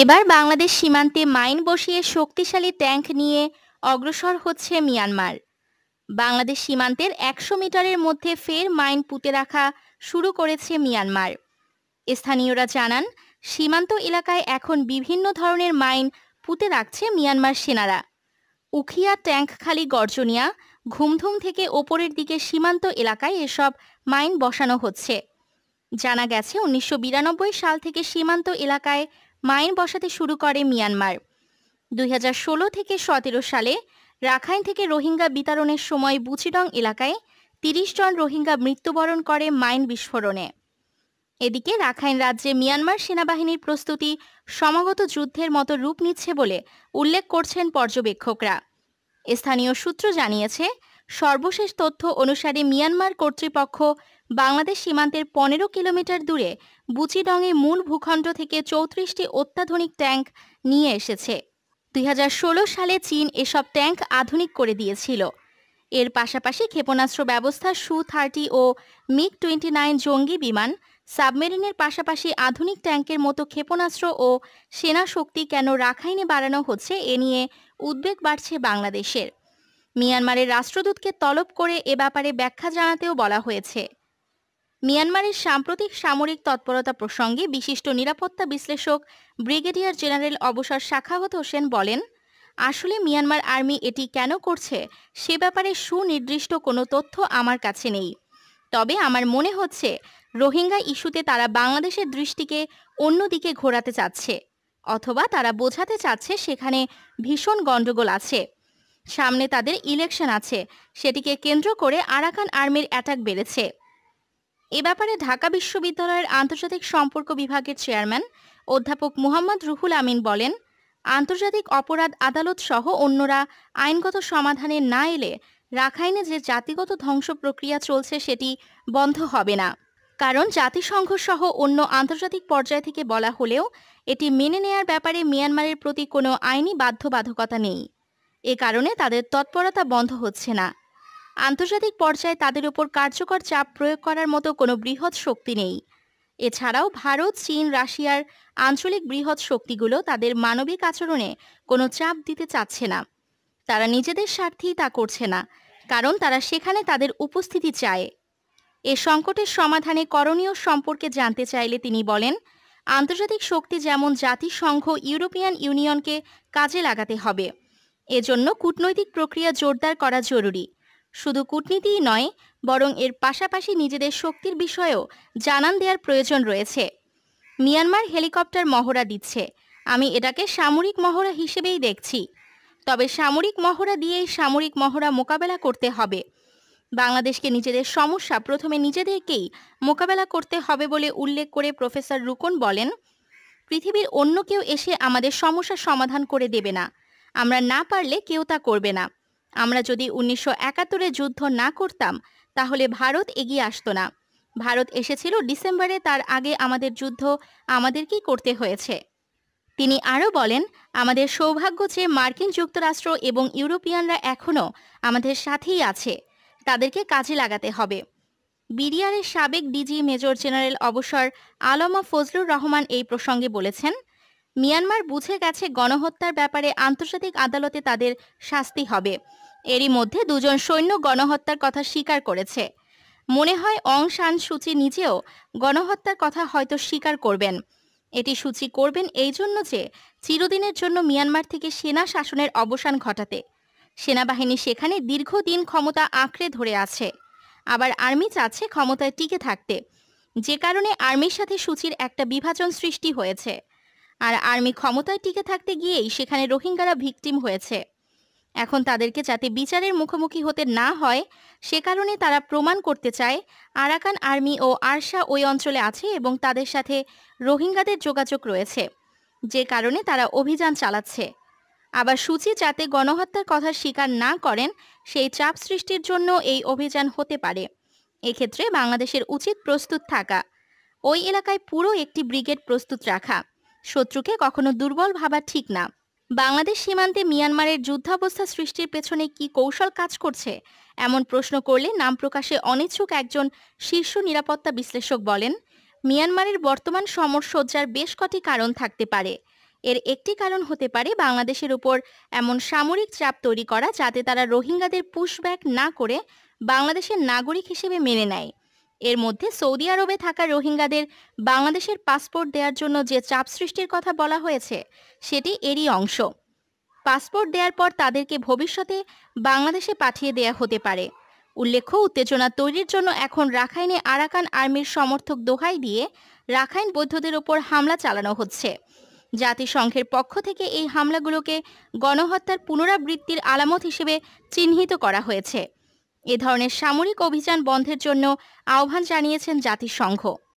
এবার বাংলাদেশ সীমান্তে মাইন বসিয়ে শক্তিশালী ট্যাঙ্ক নিয়ে অগ্রসর হচ্ছে মিয়ানমার বাংলাদেশ সীমান্তের একশো মিটারের মধ্যে ফের মাইন পুঁতে রাখা শুরু করেছে মিয়ানমার স্থানীয়রা জানান সীমান্ত এলাকায় এখন বিভিন্ন ধরনের মাইন পুঁতে রাখছে মিয়ানমার সেনারা উখিয়া ট্যাঙ্ক খালি গর্জনিয়া ঘুমধুম থেকে ওপরের দিকে সীমান্ত এলাকায় এসব মাইন বসানো হচ্ছে জানা গেছে উনিশশো সাল থেকে সীমান্ত এলাকায় মাইন বসাতে শুরু করে মিয়ানমার দুই থেকে সতেরো সালে রাখাইন থেকে রোহিঙ্গা বিতরণের সময় বুচিডং এলাকায় তিরিশ জন রোহিঙ্গা মৃত্যুবরণ করে মাইন বিস্ফোরণে এদিকে রাখাইন রাজ্যে মিয়ানমার সেনাবাহিনীর প্রস্তুতি সমাগত যুদ্ধের মতো রূপ নিচ্ছে বলে উল্লেখ করছেন পর্যবেক্ষকরা স্থানীয় সূত্র জানিয়েছে সর্বশেষ তথ্য অনুসারে মিয়ানমার কর্তৃপক্ষ বাংলাদেশ সীমান্তের পনেরো কিলোমিটার দূরে বুচিডংয়ে মূল ভূখণ্ড থেকে চৌত্রিশটি অত্যাধুনিক ট্যাঙ্ক নিয়ে এসেছে দুই সালে চীন এসব ট্যাঙ্ক আধুনিক করে দিয়েছিল এর পাশাপাশি ক্ষেপণাস্ত্র ব্যবস্থা সু থার্টি ও মিগ টোয়েন্টি নাইন জঙ্গি বিমান সাবমেরিনের পাশাপাশি আধুনিক ট্যাঙ্কের মতো ক্ষেপণাস্ত্র ও সেনা শক্তি কেন রাখাইনে বাড়ানো হচ্ছে এ নিয়ে উদ্বেগ বাড়ছে বাংলাদেশের মিয়ানমারের রাষ্ট্রদূতকে তলব করে এ ব্যাপারে ব্যাখ্যা জানাতেও বলা হয়েছে মিয়ানমারের সাম্প্রতিক সামরিক তৎপরতা প্রসঙ্গে বিশিষ্ট নিরাপত্তা বিশ্লেষক ব্রিগেডিয়ার জেনারেল অবসর শাখাহত হোসেন বলেন আসলে মিয়ানমার আর্মি এটি কেন করছে সে ব্যাপারে সুনির্দিষ্ট কোনো তথ্য আমার কাছে নেই তবে আমার মনে হচ্ছে রোহিঙ্গা ইস্যুতে তারা বাংলাদেশের দৃষ্টিকে অন্যদিকে ঘোরাতে চাচ্ছে অথবা তারা বোঝাতে চাচ্ছে সেখানে ভীষণ গণ্ডগোল আছে সামনে তাদের ইলেকশন আছে সেটিকে কেন্দ্র করে আরাকান আর্মির অ্যাটাক বেড়েছে এ ব্যাপারে ঢাকা বিশ্ববিদ্যালয়ের আন্তর্জাতিক সম্পর্ক বিভাগের চেয়ারম্যান অধ্যাপক মুহাম্মদ রুহুল আমিন বলেন আন্তর্জাতিক অপরাধ আদালত সহ অন্যরা আইনগত সমাধানে না এলে রাখাইনে যে জাতিগত ধ্বংস প্রক্রিয়া চলছে সেটি বন্ধ হবে না কারণ জাতিসংঘ সহ অন্য আন্তর্জাতিক পর্যায় থেকে বলা হলেও এটি মেনে নেয়ার ব্যাপারে মিয়ানমারের প্রতি কোনো আইনি বাধ্যবাধকতা নেই এ কারণে তাদের তৎপরতা বন্ধ হচ্ছে না আন্তর্জাতিক পর্যায়ে তাদের উপর কার্যকর চাপ প্রয়োগ করার মতো কোনো বৃহৎ শক্তি নেই এছাড়াও ভারত চীন রাশিয়ার আঞ্চলিক বৃহৎ শক্তিগুলো তাদের মানবিক আচরণে কোনো চাপ দিতে চাচ্ছে না তারা নিজেদের স্বার্থেই তা করছে না কারণ তারা সেখানে তাদের উপস্থিতি চায় এ সংকটের সমাধানে করণীয় সম্পর্কে জানতে চাইলে তিনি বলেন আন্তর্জাতিক শক্তি যেমন জাতিসংঘ ইউরোপিয়ান ইউনিয়নকে কাজে লাগাতে হবে এজন্য কূটনৈতিক প্রক্রিয়া জোরদার করা জরুরি শুধু কূটনীতিই নয় বরং এর পাশাপাশি নিজেদের শক্তির বিষয়েও জানান দেওয়ার প্রয়োজন রয়েছে মিয়ানমার হেলিকপ্টার মহড়া দিচ্ছে আমি এটাকে সামরিক মহড়া হিসেবেই দেখছি তবে সামরিক মহড়া দিয়েই সামরিক মহড়া মোকাবেলা করতে হবে বাংলাদেশকে নিজেদের সমস্যা প্রথমে নিজেদেরকেই মোকাবেলা করতে হবে বলে উল্লেখ করে প্রফেসর রুকন বলেন পৃথিবীর অন্য কেউ এসে আমাদের সমস্যার সমাধান করে দেবে না আমরা না পারলে কেউ তা করবে না আমরা যদি উনিশশো একাত্তরে যুদ্ধ না করতাম তাহলে ভারত এগিয়ে আসতো না ভারত এসেছিল ডিসেম্বরে তার আগে আমাদের যুদ্ধ আমাদেরকেই করতে হয়েছে তিনি আরও বলেন আমাদের সৌভাগ্য যে মার্কিন যুক্তরাষ্ট্র এবং ইউরোপিয়ানরা এখনও আমাদের সাথেই আছে তাদেরকে কাজে লাগাতে হবে বিডিআরের সাবেক ডিজি মেজর জেনারেল অবসর আলমা ফজলুর রহমান এই প্রসঙ্গে বলেছেন মিয়ানমার বুঝে গেছে গণহত্যার ব্যাপারে আন্তর্জাতিক আদালতে তাদের শাস্তি হবে এরই মধ্যে দুজন সৈন্য গণহত্যার কথা স্বীকার করেছে মনে হয় অং সান সুচি নিজেও গণহত্যার কথা হয়তো স্বীকার করবেন এটি সূচি করবেন এই জন্য যে চিরদিনের জন্য মিয়ানমার থেকে সেনা শাসনের অবসান ঘটাতে সেনাবাহিনী সেখানে দীর্ঘদিন ক্ষমতা আঁকড়ে ধরে আছে আবার আর্মি চাচ্ছে ক্ষমতায় টিকে থাকতে যে কারণে আর্মির সাথে সূচির একটা বিভাজন সৃষ্টি হয়েছে আর আর্মি ক্ষমতায় টিকে থাকতে গিয়েই সেখানে রোহিঙ্গারা ভিকটিম হয়েছে এখন তাদেরকে যাতে বিচারের মুখোমুখি হতে না হয় সে কারণে তারা প্রমাণ করতে চায় আরাকান আর্মি ও আরশা ওই অঞ্চলে আছে এবং তাদের সাথে রোহিঙ্গাদের যোগাযোগ রয়েছে যে কারণে তারা অভিযান চালাচ্ছে আবার সূচি যাতে গণহত্যার কথা স্বীকার না করেন সেই চাপ সৃষ্টির জন্য এই অভিযান হতে পারে এক্ষেত্রে বাংলাদেশের উচিত প্রস্তুত থাকা ওই এলাকায় পুরো একটি ব্রিগেড প্রস্তুত রাখা শত্রুকে কখনো দুর্বল ভাবা ঠিক না বাংলাদেশ সীমান্তে মিয়ানমারের যুদ্ধাবস্থা সৃষ্টির পেছনে কি কৌশল কাজ করছে এমন প্রশ্ন করলে নাম প্রকাশে অনিচ্ছুক একজন শীর্ষ নিরাপত্তা বিশ্লেষক বলেন মিয়ানমারের বর্তমান সমরসজ্জার বেশ কটি কারণ থাকতে পারে এর একটি কারণ হতে পারে বাংলাদেশের উপর এমন সামরিক চাপ তৈরি করা যাতে তারা রোহিঙ্গাদের পুশব্যাক না করে বাংলাদেশের নাগরিক হিসেবে মেনে নেয় এর মধ্যে সৌদি আরবে থাকা রোহিঙ্গাদের বাংলাদেশের পাসপোর্ট দেওয়ার জন্য যে চাপ সৃষ্টির কথা বলা হয়েছে সেটি এরই অংশ পাসপোর্ট দেওয়ার পর তাদেরকে ভবিষ্যতে বাংলাদেশে পাঠিয়ে দেয়া হতে পারে উল্লেখ্য উত্তেজনা তৈরির জন্য এখন রাখাইনে আরাকান আর্মির সমর্থক দোহাই দিয়ে রাখাইন বৌদ্ধদের ওপর হামলা চালানো হচ্ছে জাতিসংঘের পক্ষ থেকে এই হামলাগুলোকে গণহত্যার পুনরাবৃত্তির আলামত হিসেবে চিহ্নিত করা হয়েছে এ ধরনের সামরিক অভিযান বন্ধের জন্য আহ্বান জানিয়েছেন জাতিসংঘ